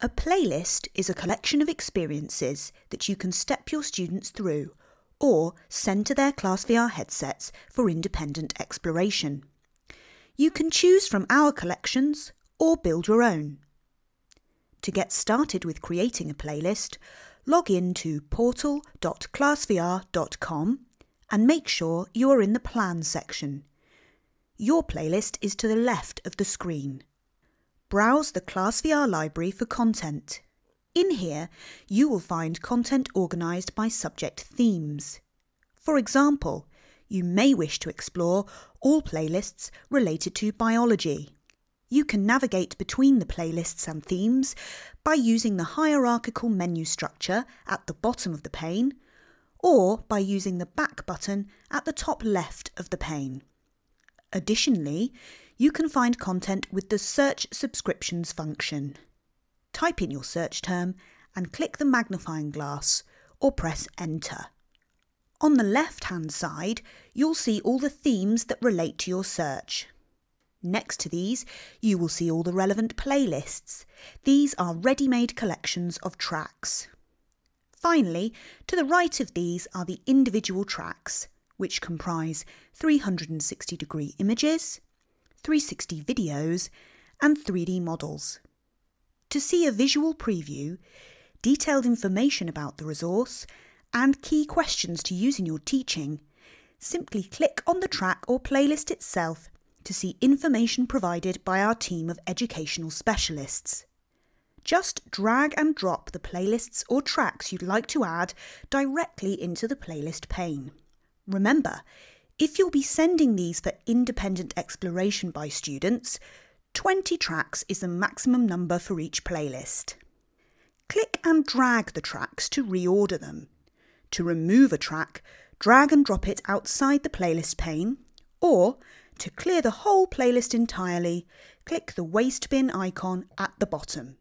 A playlist is a collection of experiences that you can step your students through or send to their class VR headsets for independent exploration. You can choose from our collections or build your own. To get started with creating a playlist, log in to portal.classvr.com and make sure you are in the plan section. Your playlist is to the left of the screen browse the ClassVR library for content. In here, you will find content organised by subject themes. For example, you may wish to explore all playlists related to biology. You can navigate between the playlists and themes by using the hierarchical menu structure at the bottom of the pane or by using the back button at the top left of the pane. Additionally, you can find content with the Search Subscriptions function. Type in your search term and click the magnifying glass or press Enter. On the left hand side, you'll see all the themes that relate to your search. Next to these, you will see all the relevant playlists. These are ready made collections of tracks. Finally, to the right of these are the individual tracks, which comprise 360 degree images, 360 videos, and 3D models. To see a visual preview, detailed information about the resource, and key questions to use in your teaching, simply click on the track or playlist itself to see information provided by our team of educational specialists. Just drag and drop the playlists or tracks you'd like to add directly into the playlist pane. Remember, if you'll be sending these for independent exploration by students, 20 tracks is the maximum number for each playlist. Click and drag the tracks to reorder them. To remove a track, drag and drop it outside the playlist pane, or to clear the whole playlist entirely, click the waste bin icon at the bottom.